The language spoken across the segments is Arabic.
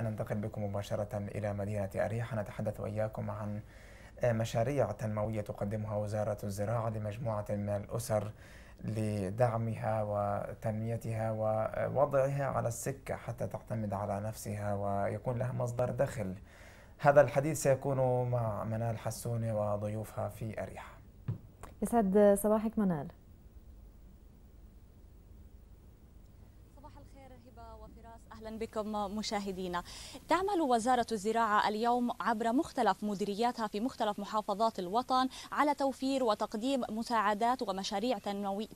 ننتقل بكم مباشرة إلى مدينة أريحة نتحدث وإياكم عن مشاريع تنموية تقدمها وزارة الزراعة لمجموعة من الأسر لدعمها وتنميتها ووضعها على السكة حتى تعتمد على نفسها ويكون لها مصدر دخل هذا الحديث سيكون مع منال حسوني وضيوفها في أريحة يسعد صباحك منال صباح الخير هبة وفراس أهلا بكم مشاهدينا تعمل وزارة الزراعة اليوم عبر مختلف مديرياتها في مختلف محافظات الوطن على توفير وتقديم مساعدات ومشاريع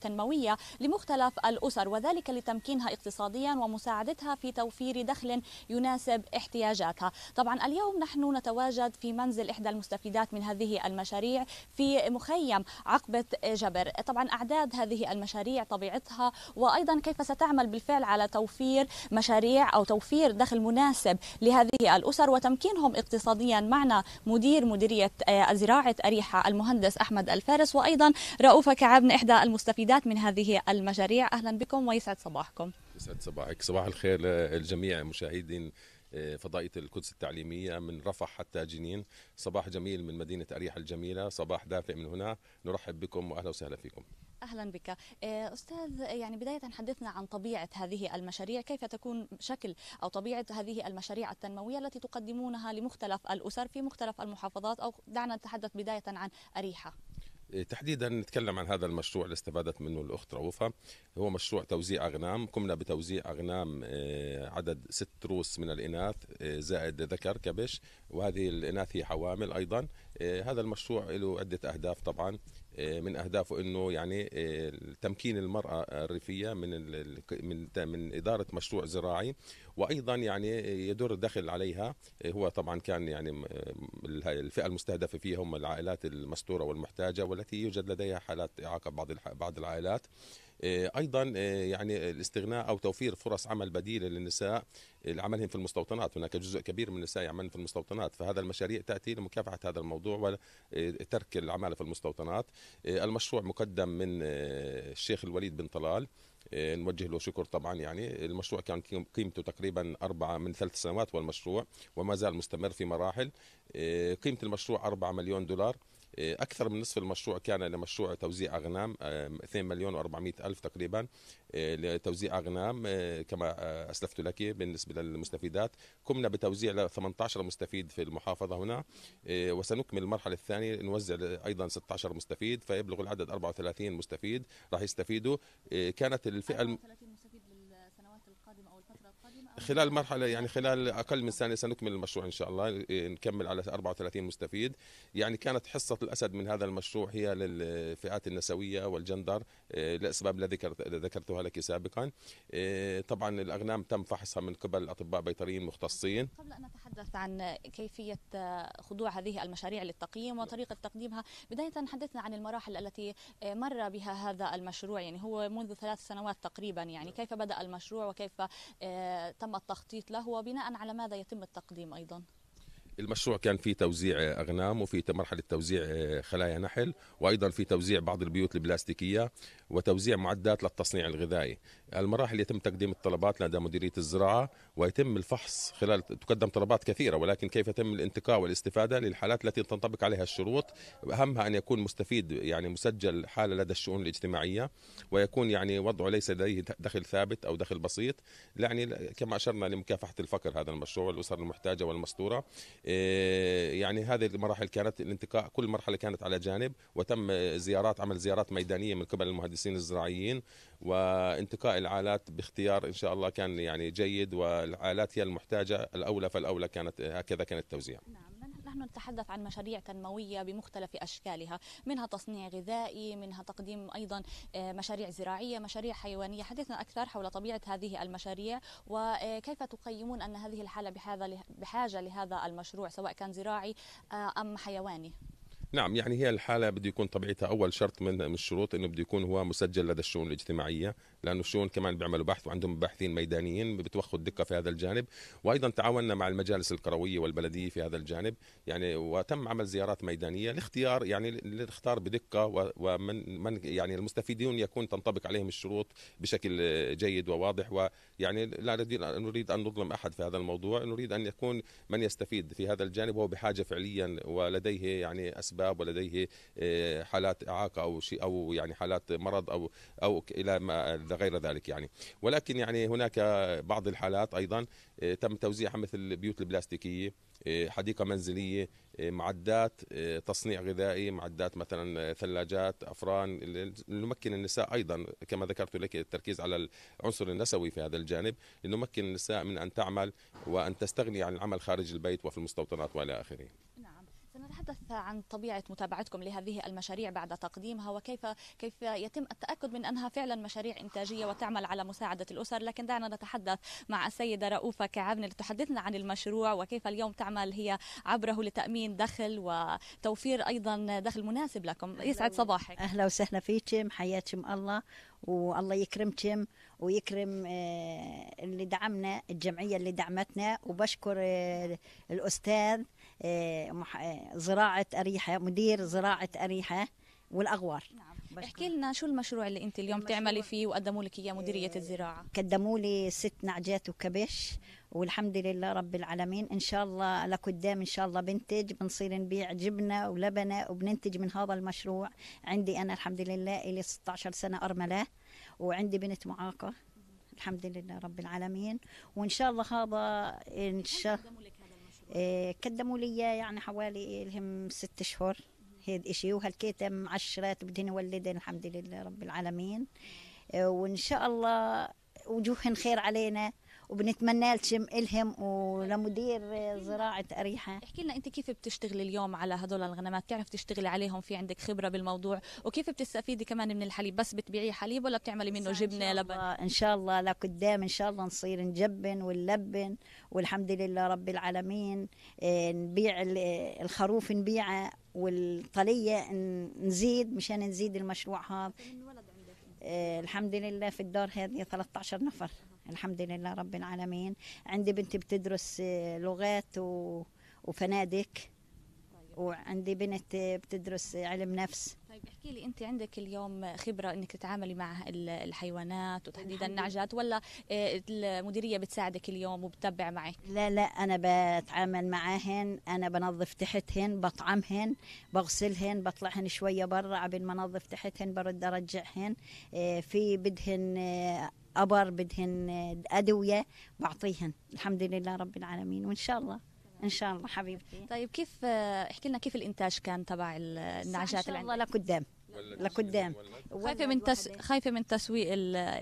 تنموية لمختلف الأسر وذلك لتمكينها اقتصاديا ومساعدتها في توفير دخل يناسب احتياجاتها طبعا اليوم نحن نتواجد في منزل إحدى المستفيدات من هذه المشاريع في مخيم عقبة جبر طبعا أعداد هذه المشاريع طبيعتها وأيضا كيف ستعمل بالفعل على توفير مشاريع أو توفير دخل مناسب لهذه الأسر وتمكينهم اقتصاديا معنا مدير مديرية آه، زراعة أريحة المهندس أحمد الفارس وأيضا رؤوفة كعبن إحدى المستفيدات من هذه المشاريع أهلا بكم ويسعد صباحكم يسعد صباحك صباح الخير للجميع مشاهدين آه، فضائية القدس التعليمية من رفح حتى جنين صباح جميل من مدينة أريحة الجميلة صباح دافئ من هنا نرحب بكم وأهلا وسهلا فيكم اهلا بك آه، استاذ يعني بدايه حدثنا عن طبيعه هذه المشاريع كيف تكون شكل او طبيعه هذه المشاريع التنمويه التي تقدمونها لمختلف الاسر في مختلف المحافظات او دعنا نتحدث بدايه عن اريحه إيه، تحديدا نتكلم عن هذا المشروع اللي استفادت منه الاخت رؤوفه هو مشروع توزيع اغنام قمنا بتوزيع اغنام آه، عدد ست روس من الاناث آه، زائد ذكر كبش وهذه الاناث هي حوامل ايضا هذا المشروع له عده اهداف طبعا آه، من اهدافه انه يعني آه، تمكين المراه الريفيه من من من اداره مشروع زراعي وايضا يعني يدر دخل عليها آه، هو طبعا كان يعني الفئه المستهدفه فيه هم العائلات المستوره والمحتاجه والتي يوجد لديها حالات اعاقه بعض بعض العائلات آه، ايضا آه، يعني الاستغناء او توفير فرص عمل بديله للنساء لعملهم في المستوطنات هناك جزء كبير من النساء يعملن في المستوطنات فهذا المشاريع تاتي لمكافحه هذا الموضوع وترك آه، العماله في المستوطنات المشروع مقدم من الشيخ الوليد بن طلال نوجه له شكر طبعا يعني المشروع كان قيمته تقريبا أربعة من ثلاث سنوات والمشروع وما زال مستمر في مراحل قيمة المشروع أربعة مليون دولار إيه، اكثر من نصف المشروع كان لمشروع توزيع اغنام 2 آه، مليون و400 الف تقريبا إيه، لتوزيع اغنام إيه، كما اسلفت لك بالنسبه للمستفيدات قمنا بتوزيع ل 18 مستفيد في المحافظه هنا وسنكمل المرحله الثانيه نوزع ايضا 16 مستفيد فيبلغ العدد 34 مستفيد راح يستفيدوا كانت الفئه 34 مستفيد القادمه او الفتره القادمه خلال مرحله يعني خلال اقل من سنه سنكمل المشروع ان شاء الله إيه، نكمل على 34 مستفيد يعني كانت حصه الاسد من هذا المشروع هي للفئات النسويه والجندر إيه، لاسباب لا ذكرت ذكرتها لك سابقا إيه، طبعا الاغنام تم فحصها من قبل اطباء بيطريين مختصين قبل ان نتحدث عن كيفيه خضوع هذه المشاريع للتقييم وطريقه تقديمها بدايه حدثنا عن المراحل التي مر بها هذا المشروع يعني هو منذ ثلاث سنوات تقريبا يعني نعم. كيف بدا المشروع وكيف فتم التخطيط له وبناء على ماذا يتم التقديم أيضا المشروع كان في توزيع اغنام وفي مرحله توزيع آه، خلايا نحل وايضا في توزيع بعض البيوت البلاستيكيه وتوزيع معدات للتصنيع الغذائي المراحل يتم تقديم الطلبات لدى مديريه الزراعه ويتم الفحص خلال تقدم طلبات كثيره ولكن كيف يتم الانتقاء والاستفاده للحالات التي تنطبق عليها الشروط اهمها ان يكون مستفيد يعني مسجل حاله لدى الشؤون الاجتماعيه ويكون يعني وضعه ليس لديه دخل ثابت او دخل بسيط يعني كما اشرنا لمكافحه الفقر هذا المشروع والاسر المحتاجه والمستوره إيه، يعني هذه المراحل كانت الانتقاء كل مرحلة كانت على جانب وتم زيارات عمل زيارات ميدانية من قبل المهندسين الزراعيين وانتقاء العالات باختيار إن شاء الله كان يعني جيد والعالات هي المحتاجة الأولى فالأولى كانت هكذا كان التوزيع نعم. نحن نتحدث عن مشاريع تنموية بمختلف أشكالها منها تصنيع غذائي منها تقديم أيضا آه، مشاريع زراعية مشاريع حيوانية حدثنا أكثر حول طبيعة هذه المشاريع وكيف آه، تقيمون أن هذه الحالة بحاجة لهذا المشروع سواء كان زراعي آه، أم حيواني نعم يعني هي الحالة بده يكون طبيعتها أول شرط من الشروط إنه بده يكون هو مسجل لدى الشؤون الاجتماعية لأنه الشؤون كمان بيعملوا بحث وعندهم باحثين ميدانيين بتوخوا الدقة في هذا الجانب وأيضا تعاوننا مع المجالس القروية والبلدية في هذا الجانب يعني وتم عمل زيارات ميدانية لاختيار يعني لاختار بدقة ومن من يعني المستفيدون يكون تنطبق عليهم الشروط بشكل جيد وواضح و يعني لا نريد نريد ان نظلم احد في هذا الموضوع نريد ان يكون من يستفيد في هذا الجانب هو بحاجه فعليا ولديه يعني اسباب ولديه آه، حالات اعاقه او شيء او يعني حالات مرض او او الى ما غير ذلك يعني ولكن يعني هناك بعض الحالات ايضا آه، تم توزيعها مثل البيوت البلاستيكيه إيه، حديقه منزليه إيه، معدات إيه، تصنيع غذائي معدات مثلا ثلاجات افران نمكن النساء ايضا كما ذكرت لك التركيز على العنصر النسوي في هذا الجانب لنمكن النساء من ان تعمل وان تستغني عن العمل خارج البيت وفي المستوطنات والى اخره سنتحدث عن طبيعة متابعتكم لهذه المشاريع بعد تقديمها وكيف كيف يتم التأكد من أنها فعلا مشاريع إنتاجية وتعمل على مساعدة الأسر لكن دعنا نتحدث مع السيدة رؤوفة كعبن لتحدثنا عن المشروع وكيف اليوم تعمل هي عبره لتأمين دخل وتوفير أيضا دخل مناسب لكم يسعد صباحك أهلا وسهلا فيكم حياكم الله والله يكرمكم ويكرم آه، اللي دعمنا الجمعية اللي دعمتنا وبشكر آه، الأستاذ آه، آه، زراعه اريحه مدير زراعه اريحه والاغوار نعم. احكي لنا شو المشروع اللي انت اليوم تعملي فيه وقدموا لك اياه مديريه الزراعه آه، قدموا لي ست نعجات وكبش والحمد لله رب العالمين ان شاء الله لقدام ان شاء الله بنتج بنصير نبيع جبنه ولبنه وبننتج من هذا المشروع عندي انا الحمد لله لي 16 سنه ارمله وعندي بنت معاقه الحمد لله رب العالمين وان شاء الله هذا ان شاء الله آه، قدموا لي يعني حوالي لهم ست شهور هيد إشي وهالكيتم عشرات بدهن يولدن الحمد لله رب العالمين آه، وإن شاء الله وجوهن خير علينا وبنتمنى لهم ولمدير زراعه اريحه احكي لنا انت كيف بتشتغلي اليوم على هدول الغنمات بتعرف تشتغلي عليهم في عندك خبره بالموضوع وكيف بتستفيدي كمان من الحليب بس بتبيعيه حليب ولا بتعملي منه جبنه لبن ان شاء الله لقدام ان شاء الله نصير نجبن ونلبن والحمد لله رب العالمين آه، نبيع الخروف نبيعه والطليه نزيد مشان نزيد المشروع هذا آه، الحمد لله في الدار هذه 13 نفر الحمد لله رب العالمين عندي بنت بتدرس آه، لغات و... وفنادق طيب. وعندي بنت بتدرس علم نفس طيب احكي لي انت عندك اليوم خبره انك تتعاملي مع الحيوانات وتحديدا النعجات ولا آه، المديريه بتساعدك اليوم وبتتبع معك لا لا انا بتعامل معاهن انا بنظف تحتهن بطعمهن بغسلهن بطلعهن شويه برا عبين ما انظف تحتهن برد ارجعهن آه، في بدهن ابر بدهن ادويه بعطيهن الحمد لله رب العالمين وان شاء الله ان شاء الله حبيبتي طيب كيف احكي لنا كيف الانتاج كان تبع النعجات اللي ان شاء الله لقدام لقدام خايفه من تس... خايفه من تسويق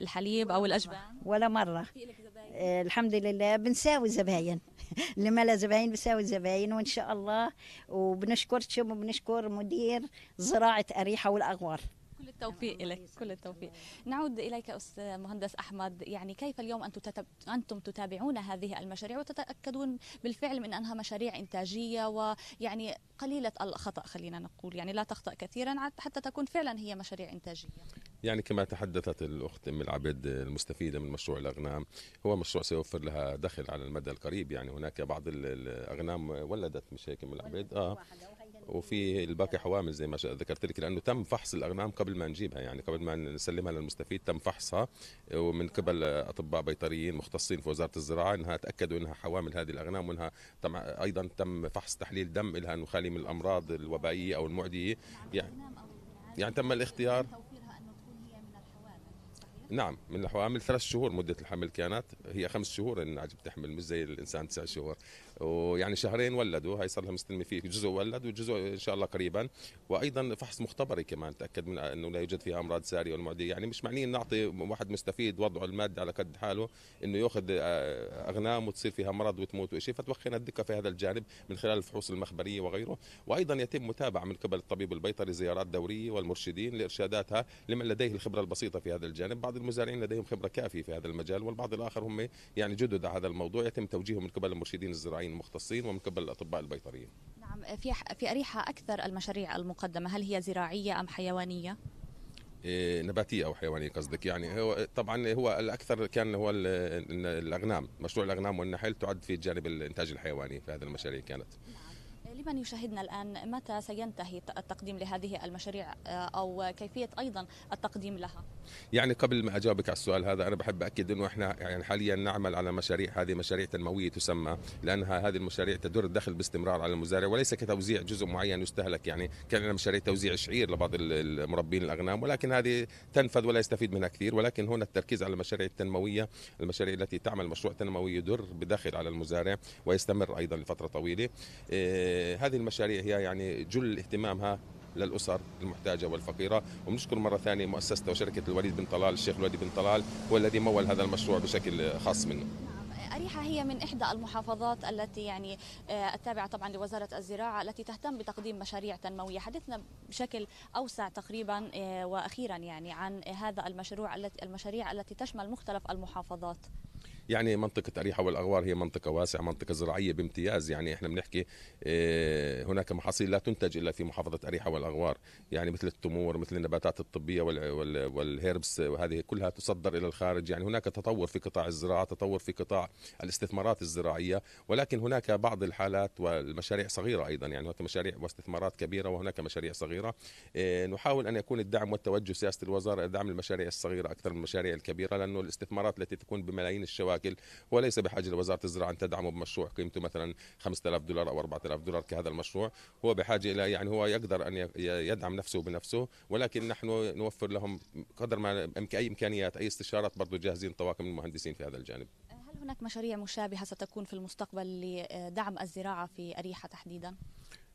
الحليب او الاجبان ولا مره آه، الحمد لله بنساوي زباين اللي ما لا زباين بساوي زباين وان شاء الله وبنشكركم وبنشكر مدير زراعه اريحه والاغوار كل التوفيق لك كل التوفيق نعود إليك أستاذ مهندس أحمد يعني كيف اليوم أنتم تتابعون هذه المشاريع وتتأكدون بالفعل من أنها مشاريع إنتاجية ويعني قليلة الخطأ خلينا نقول يعني لا تخطأ كثيرا حتى تكون فعلا هي مشاريع إنتاجية يعني كما تحدثت الأخت أم العبيد المستفيدة من مشروع الأغنام هو مشروع سيوفر لها دخل على المدى القريب يعني هناك بعض الأغنام ولدت مش هيك أم العبيد آه وفي الباقي حوامل زي ما ذكرت لك لانه تم فحص الاغنام قبل ما نجيبها يعني قبل ما نسلمها للمستفيد تم فحصها ومن قبل اطباء بيطريين مختصين في وزاره الزراعه انها تاكدوا انها حوامل هذه الاغنام وانها تم ايضا تم فحص تحليل دم لها انه خالي من الامراض الوبائيه او المعديه يعني يعني تم الاختيار نعم من الحوامل ثلاث شهور مدة الحمل كانت هي خمس شهور إن عجب تحمل مش زي الإنسان تسع شهور ويعني شهرين ولدوا هاي صار لها مستلمه فيه جزء ولد وجزء ان شاء الله قريبا وايضا فحص مختبري كمان تاكد من انه لا يوجد فيها امراض ساريه والمعديه يعني مش معنيين نعطي واحد مستفيد وضعه الماده على قد حاله انه ياخذ آه، اغنام وتصير فيها مرض وتموت وشيء فتوخينا الدقه في هذا الجانب من خلال الفحوص المخبريه وغيره وايضا يتم متابعه من قبل الطبيب البيطري زيارات دوريه والمرشدين لارشاداتها لمن لديه الخبره البسيطه في هذا الجانب بعض المزارعين لديهم خبره كافيه في هذا المجال والبعض الاخر هم يعني جدد على هذا الموضوع يتم توجيههم من قبل المرشدين الزراعيين متابعين المختصين ومن قبل الاطباء البيطريين. نعم في في اريحه اكثر المشاريع المقدمه هل هي زراعيه ام حيوانيه؟ إيه، نباتيه او حيوانيه قصدك يعني هو طبعا هو الاكثر كان هو الاغنام مشروع الاغنام والنحل تعد في جانب الانتاج الحيواني في هذه المشاريع كانت نعم. لمن يشاهدنا الآن متى سينتهي التقديم لهذه المشاريع آه، أو كيفية أيضا التقديم لها؟ يعني قبل ما أجاوبك على السؤال هذا أنا بحب أكد أنه إحنا يعني حاليا نعمل على مشاريع هذه مشاريع تنموية تسمى لأنها هذه المشاريع تدر الدخل باستمرار على المزارع وليس كتوزيع جزء معين يستهلك يعني كان عندنا مشاريع توزيع شعير لبعض المربين الأغنام ولكن هذه تنفذ ولا يستفيد منها كثير ولكن هنا التركيز على المشاريع التنموية المشاريع التي تعمل مشروع تنموي يدر بدخل على المزارع ويستمر أيضا لفترة طويلة آه، هذه المشاريع هي يعني جل اهتمامها للأسر المحتاجة والفقيرة وبنشكر مرة ثانية مؤسسته وشركة الوليد بن طلال الشيخ الوليد بن طلال والذي مول هذا المشروع بشكل خاص منه أريحة هي من إحدى المحافظات التي يعني آه، التابعة طبعا لوزارة الزراعة التي تهتم بتقديم مشاريع تنموية حدثنا بشكل أوسع تقريبا آه، وأخيرا يعني عن هذا المشروع التي المشاريع التي تشمل مختلف المحافظات يعني منطقه اريحه والاغوار هي منطقه واسعه منطقه زراعيه بامتياز يعني احنا بنحكي آه، هناك محاصيل لا تنتج الا في محافظه اريحه والاغوار يعني مثل التمور مثل النباتات الطبيه والهيربس وهذه كلها تصدر الى الخارج يعني هناك تطور في قطاع الزراعه تطور في قطاع الاستثمارات الزراعيه ولكن هناك بعض الحالات والمشاريع صغيره ايضا يعني هناك مشاريع واستثمارات كبيره وهناك مشاريع صغيره آه، نحاول ان يكون الدعم والتوجه سياسه الوزاره دعم المشاريع الصغيره اكثر من المشاريع الكبيره لانه الاستثمارات التي تكون بملايين الشوارع المشاكل وليس بحاجه لوزاره الزراعه ان تدعمه بمشروع قيمته مثلا 5000 دولار او 4000 دولار كهذا المشروع هو بحاجه الى يعني هو يقدر ان يدعم نفسه بنفسه ولكن نحن نوفر لهم قدر ما اي امكانيات اي استشارات برضه جاهزين طواقم المهندسين في هذا الجانب هل هناك مشاريع مشابهه ستكون في المستقبل لدعم الزراعه في اريحه تحديدا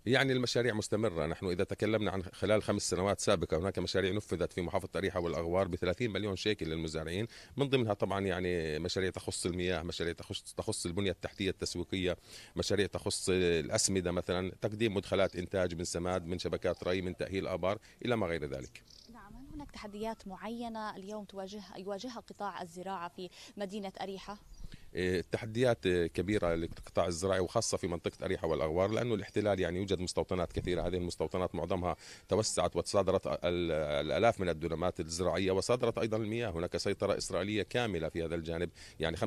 يعني المشاريع مستمرة نحن إذا تكلمنا عن خلال خمس سنوات سابقة هناك مشاريع نفذت في محافظة أريحة والأغوار ب 30 مليون شيكل للمزارعين من ضمنها طبعا يعني مشاريع تخص المياه مشاريع تخص, تخص البنية التحتية التسويقية مشاريع تخص الأسمدة مثلا تقديم مدخلات إنتاج من سماد من شبكات ري من تأهيل آبار إلى ما غير ذلك نعم هل هناك تحديات معينة اليوم تواجه يواجهها قطاع الزراعة في مدينة أريحة التحديات كبيره للقطاع الزراعي وخاصه في منطقه اريحه والاغوار لانه الاحتلال يعني يوجد مستوطنات كثيره هذه المستوطنات معظمها توسعت وتصادرت الالاف من الدولمات الزراعيه وصادرت ايضا المياه هناك سيطره اسرائيليه كامله في هذا الجانب يعني 85%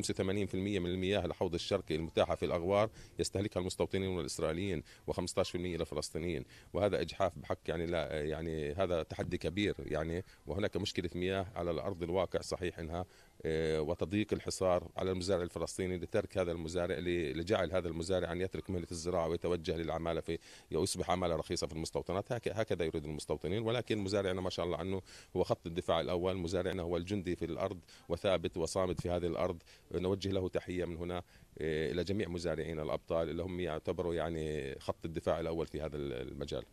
من المياه الحوض الشرقي المتاحه في الاغوار يستهلكها المستوطنين والاسرائيليين و15% للفلسطينيين وهذا اجحاف بحق يعني لا يعني هذا تحدي كبير يعني وهناك مشكله مياه على الارض الواقع صحيح انها آه، وتضييق الحصار على المزارع الفلسطيني لترك هذا المزارع لجعل هذا المزارع ان يترك مهنه الزراعه ويتوجه للعماله في يصبح عماله رخيصه في المستوطنات هكذا يريد المستوطنين ولكن مزارعنا ما شاء الله عنه هو خط الدفاع الاول مزارعنا هو الجندي في الارض وثابت وصامد في هذه الارض نوجه له تحيه من هنا آه، الى جميع مزارعينا الابطال اللي هم يعتبروا يعني خط الدفاع الاول في هذا المجال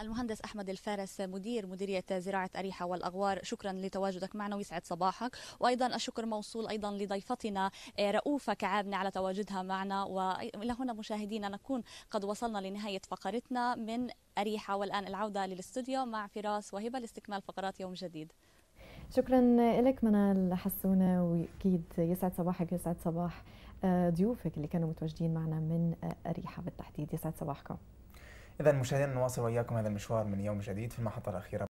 المهندس احمد الفارس مدير مديريه زراعه اريحه والاغوار شكرا لتواجدك معنا ويسعد صباحك وايضا الشكر موصول ايضا لضيفتنا آه، رؤوفه كعابنه على تواجدها معنا والى هنا مشاهدينا نكون قد وصلنا لنهايه فقرتنا من اريحه والان العوده للاستوديو مع فراس وهبه لاستكمال فقرات يوم جديد شكرا لك منال حسونه واكيد يسعد صباحك يسعد صباح آه، ضيوفك اللي كانوا متواجدين معنا من آه، اريحه بالتحديد يسعد صباحكم إذا مشاهدينا نواصل وإياكم هذا المشوار من يوم جديد في المحطة الأخيرة